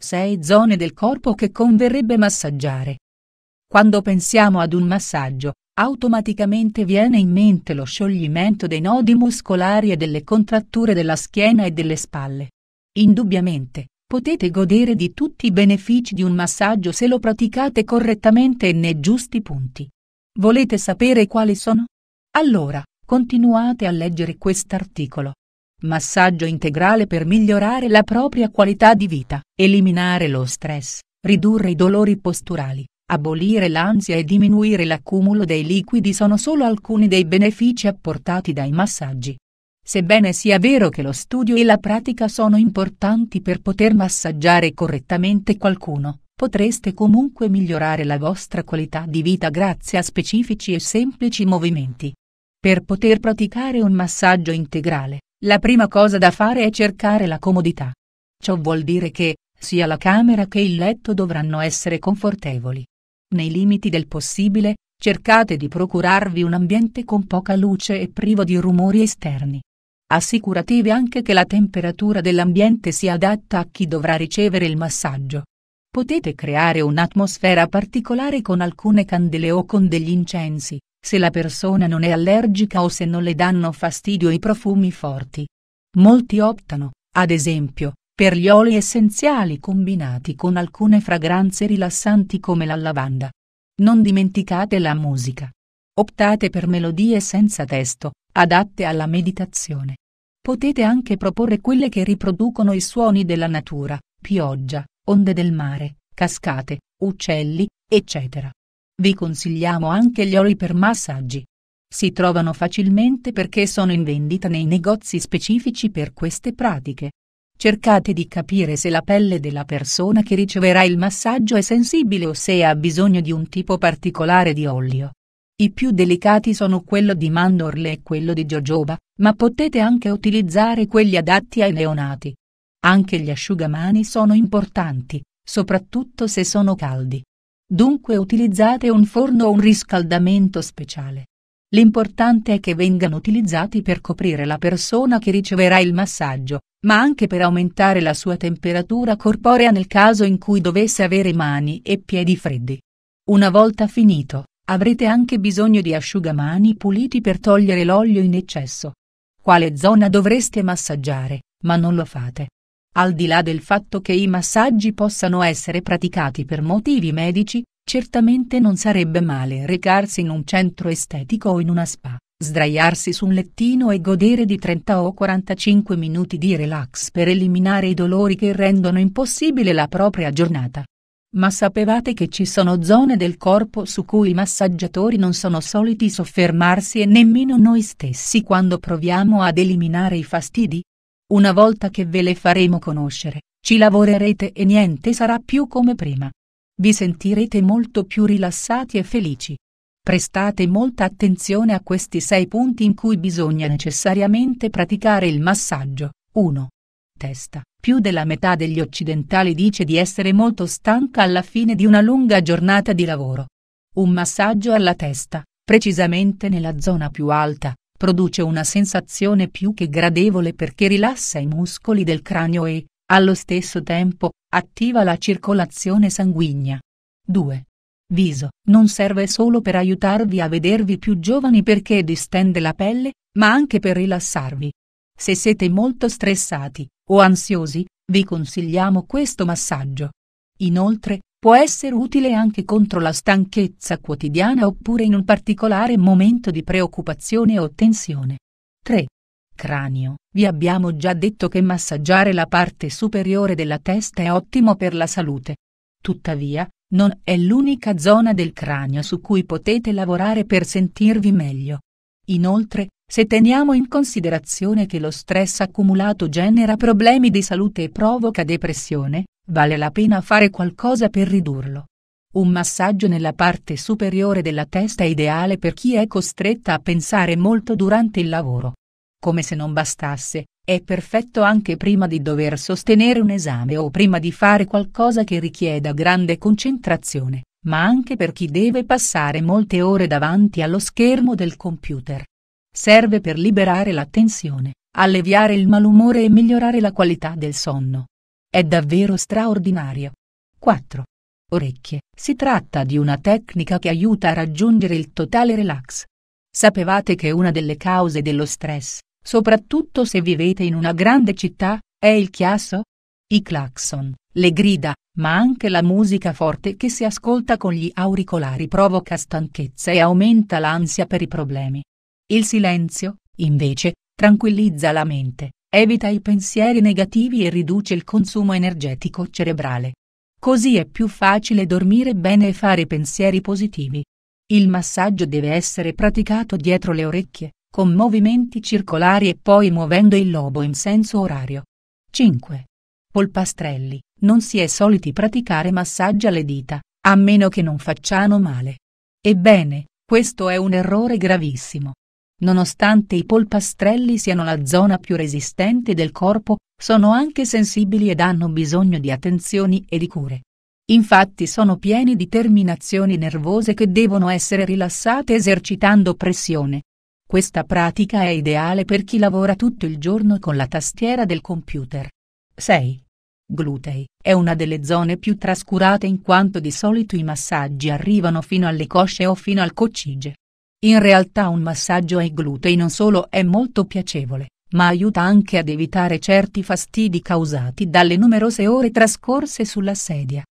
sei zone del corpo che converrebbe massaggiare. Quando pensiamo ad un massaggio, automaticamente viene in mente lo scioglimento dei nodi muscolari e delle contratture della schiena e delle spalle. Indubbiamente, potete godere di tutti i benefici di un massaggio se lo praticate correttamente e nei giusti punti. Volete sapere quali sono? Allora, continuate a leggere quest'articolo. Massaggio integrale per migliorare la propria qualità di vita, eliminare lo stress, ridurre i dolori posturali, abolire l'ansia e diminuire l'accumulo dei liquidi sono solo alcuni dei benefici apportati dai massaggi. Sebbene sia vero che lo studio e la pratica sono importanti per poter massaggiare correttamente qualcuno, potreste comunque migliorare la vostra qualità di vita grazie a specifici e semplici movimenti. Per poter praticare un massaggio integrale, la prima cosa da fare è cercare la comodità. Ciò vuol dire che, sia la camera che il letto dovranno essere confortevoli. Nei limiti del possibile, cercate di procurarvi un ambiente con poca luce e privo di rumori esterni. Assicuratevi anche che la temperatura dell'ambiente sia adatta a chi dovrà ricevere il massaggio. Potete creare un'atmosfera particolare con alcune candele o con degli incensi se la persona non è allergica o se non le danno fastidio i profumi forti. Molti optano, ad esempio, per gli oli essenziali combinati con alcune fragranze rilassanti come la lavanda. Non dimenticate la musica. Optate per melodie senza testo, adatte alla meditazione. Potete anche proporre quelle che riproducono i suoni della natura, pioggia, onde del mare, cascate, uccelli, eccetera. Vi consigliamo anche gli oli per massaggi. Si trovano facilmente perché sono in vendita nei negozi specifici per queste pratiche. Cercate di capire se la pelle della persona che riceverà il massaggio è sensibile o se ha bisogno di un tipo particolare di olio. I più delicati sono quello di mandorle e quello di jojoba, ma potete anche utilizzare quelli adatti ai neonati. Anche gli asciugamani sono importanti, soprattutto se sono caldi. Dunque utilizzate un forno o un riscaldamento speciale. L'importante è che vengano utilizzati per coprire la persona che riceverà il massaggio, ma anche per aumentare la sua temperatura corporea nel caso in cui dovesse avere mani e piedi freddi. Una volta finito, avrete anche bisogno di asciugamani puliti per togliere l'olio in eccesso. Quale zona dovreste massaggiare, ma non lo fate. Al di là del fatto che i massaggi possano essere praticati per motivi medici, certamente non sarebbe male recarsi in un centro estetico o in una spa, sdraiarsi su un lettino e godere di 30 o 45 minuti di relax per eliminare i dolori che rendono impossibile la propria giornata. Ma sapevate che ci sono zone del corpo su cui i massaggiatori non sono soliti soffermarsi e nemmeno noi stessi quando proviamo ad eliminare i fastidi? Una volta che ve le faremo conoscere, ci lavorerete e niente sarà più come prima. Vi sentirete molto più rilassati e felici. Prestate molta attenzione a questi sei punti in cui bisogna necessariamente praticare il massaggio. 1. Testa. Più della metà degli occidentali dice di essere molto stanca alla fine di una lunga giornata di lavoro. Un massaggio alla testa, precisamente nella zona più alta, produce una sensazione più che gradevole perché rilassa i muscoli del cranio e, allo stesso tempo, attiva la circolazione sanguigna. 2. Viso. Non serve solo per aiutarvi a vedervi più giovani perché distende la pelle, ma anche per rilassarvi. Se siete molto stressati o ansiosi, vi consigliamo questo massaggio. Inoltre, Può essere utile anche contro la stanchezza quotidiana oppure in un particolare momento di preoccupazione o tensione. 3. Cranio. Vi abbiamo già detto che massaggiare la parte superiore della testa è ottimo per la salute. Tuttavia, non è l'unica zona del cranio su cui potete lavorare per sentirvi meglio. Inoltre, se teniamo in considerazione che lo stress accumulato genera problemi di salute e provoca depressione, vale la pena fare qualcosa per ridurlo. Un massaggio nella parte superiore della testa è ideale per chi è costretta a pensare molto durante il lavoro. Come se non bastasse, è perfetto anche prima di dover sostenere un esame o prima di fare qualcosa che richieda grande concentrazione, ma anche per chi deve passare molte ore davanti allo schermo del computer. Serve per liberare la tensione, alleviare il malumore e migliorare la qualità del sonno. È davvero straordinario. 4. Orecchie. Si tratta di una tecnica che aiuta a raggiungere il totale relax. Sapevate che una delle cause dello stress, soprattutto se vivete in una grande città, è il chiasso? I clacson, le grida, ma anche la musica forte che si ascolta con gli auricolari provoca stanchezza e aumenta l'ansia per i problemi. Il silenzio, invece, tranquillizza la mente, Evita i pensieri negativi e riduce il consumo energetico cerebrale. Così è più facile dormire bene e fare pensieri positivi. Il massaggio deve essere praticato dietro le orecchie, con movimenti circolari e poi muovendo il lobo in senso orario. 5. Polpastrelli. Non si è soliti praticare massaggi alle dita, a meno che non facciano male. Ebbene, questo è un errore gravissimo nonostante i polpastrelli siano la zona più resistente del corpo, sono anche sensibili ed hanno bisogno di attenzioni e di cure. Infatti sono pieni di terminazioni nervose che devono essere rilassate esercitando pressione. Questa pratica è ideale per chi lavora tutto il giorno con la tastiera del computer. 6. Glutei. È una delle zone più trascurate in quanto di solito i massaggi arrivano fino alle cosce o fino al coccige. In realtà un massaggio ai glutei non solo è molto piacevole, ma aiuta anche ad evitare certi fastidi causati dalle numerose ore trascorse sulla sedia,